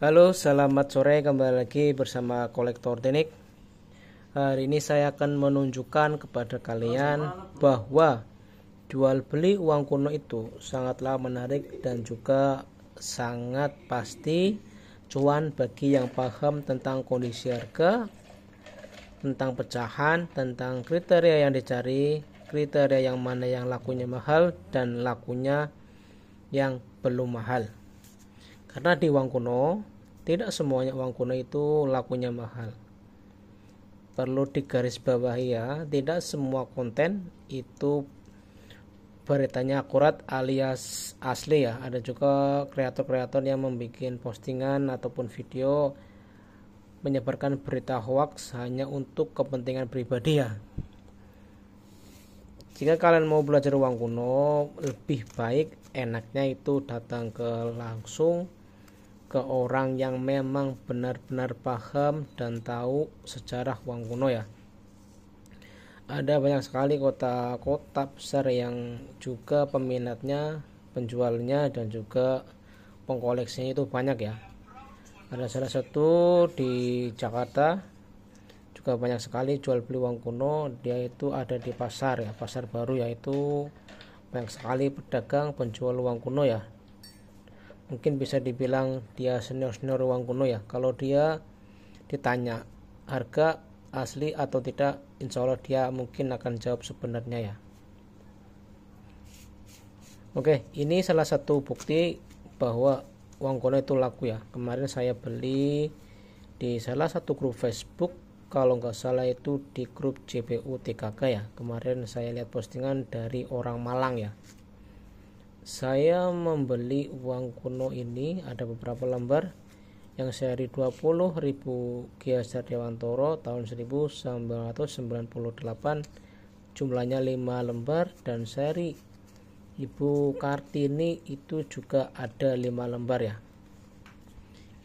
Halo, selamat sore kembali lagi bersama kolektor teknik. Hari ini saya akan menunjukkan kepada kalian bahwa jual beli uang kuno itu sangatlah menarik dan juga sangat pasti cuan bagi yang paham tentang kondisi harga, tentang pecahan, tentang kriteria yang dicari, kriteria yang mana yang lakunya mahal dan lakunya yang belum mahal. Karena di uang kuno tidak semuanya uang kuno itu lakunya mahal. Perlu digarisbawahi ya, tidak semua konten itu beritanya akurat alias asli ya. Ada juga kreator-kreator yang membuat postingan ataupun video menyebarkan berita hoax hanya untuk kepentingan pribadi ya. Jika kalian mau belajar uang kuno, lebih baik enaknya itu datang ke langsung ke orang yang memang benar-benar paham dan tahu sejarah uang kuno ya ada banyak sekali kota-kota besar yang juga peminatnya, penjualnya dan juga pengkoleksinya itu banyak ya. Ada salah satu di Jakarta juga banyak sekali jual beli uang kuno, dia itu ada di pasar ya, pasar baru yaitu banyak sekali pedagang penjual uang kuno ya mungkin bisa dibilang dia senior-senior uang kuno ya kalau dia ditanya harga asli atau tidak insya Allah dia mungkin akan jawab sebenarnya ya oke ini salah satu bukti bahwa uang kuno itu laku ya kemarin saya beli di salah satu grup Facebook kalau nggak salah itu di grup JPU TKK ya kemarin saya lihat postingan dari orang Malang ya saya membeli uang kuno ini ada beberapa lembar yang seri 20.000 Kiajar Dewantoro tahun 1998 jumlahnya 5 lembar dan seri Ibu Kartini itu juga ada 5 lembar ya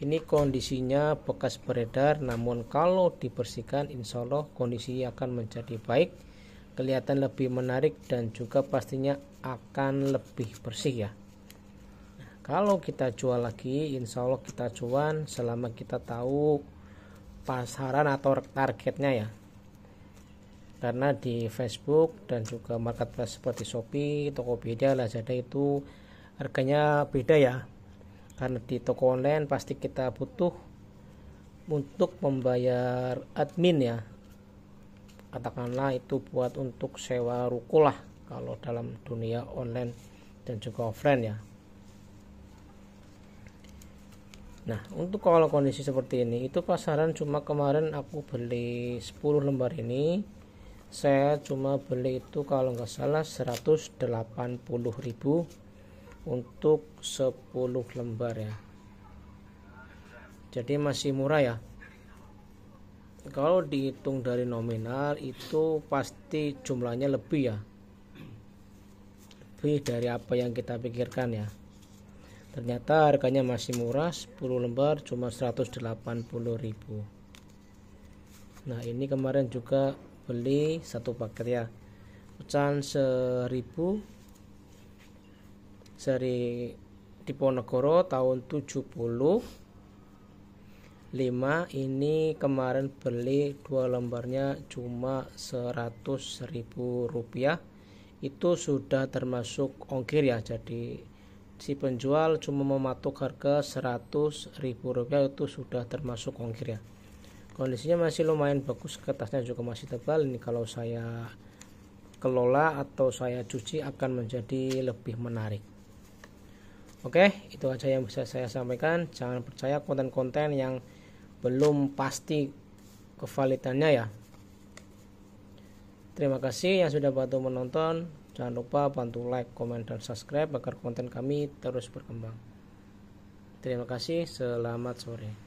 ini kondisinya bekas beredar namun kalau dibersihkan insya Allah kondisi akan menjadi baik kelihatan lebih menarik dan juga pastinya akan lebih bersih ya kalau kita jual lagi insya Allah kita cuan selama kita tahu pasaran atau targetnya ya karena di Facebook dan juga marketplace seperti Shopee, Tokopedia, Lazada itu harganya beda ya karena di toko online pasti kita butuh untuk membayar admin ya katakanlah itu buat untuk sewa ruko lah kalau dalam dunia online dan juga offline ya Nah, untuk kalau kondisi seperti ini, itu pasaran cuma kemarin aku beli 10 lembar ini. Saya cuma beli itu kalau nggak salah 180.000 untuk 10 lembar ya. Jadi masih murah ya kalau dihitung dari nominal itu pasti jumlahnya lebih ya lebih dari apa yang kita pikirkan ya ternyata harganya masih murah 10 lembar cuma 180.000 nah ini kemarin juga beli satu paket ya pecahan 1000 seri Diponegoro tahun 70 5 ini kemarin beli dua lembarnya cuma 100.000 rupiah itu sudah termasuk ongkir ya jadi si penjual cuma mematok harga 100.000 rupiah itu sudah termasuk ongkir ya kondisinya masih lumayan bagus kertasnya juga masih tebal ini kalau saya kelola atau saya cuci akan menjadi lebih menarik Oke, itu aja yang bisa saya sampaikan. Jangan percaya konten-konten yang belum pasti kevalitannya ya terima kasih yang sudah bantu menonton jangan lupa bantu like, komen, dan subscribe agar konten kami terus berkembang terima kasih, selamat sore